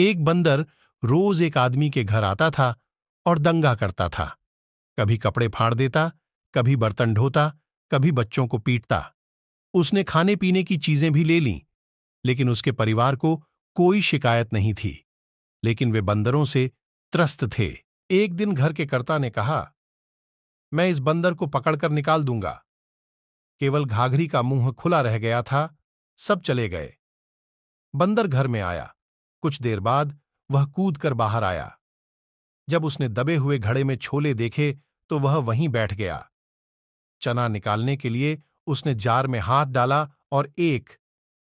एक बंदर रोज एक आदमी के घर आता था और दंगा करता था कभी कपड़े फाड़ देता कभी बर्तन ढोता कभी बच्चों को पीटता उसने खाने पीने की चीजें भी ले लीं लेकिन उसके परिवार को कोई शिकायत नहीं थी लेकिन वे बंदरों से त्रस्त थे एक दिन घर के कर्ता ने कहा मैं इस बंदर को पकड़कर निकाल दूंगा केवल घाघरी का मुंह खुला रह गया था सब चले गए बंदर घर में आया कुछ देर बाद वह कूद कर बाहर आया जब उसने दबे हुए घड़े में छोले देखे तो वह वहीं बैठ गया चना निकालने के लिए उसने जार में हाथ डाला और एक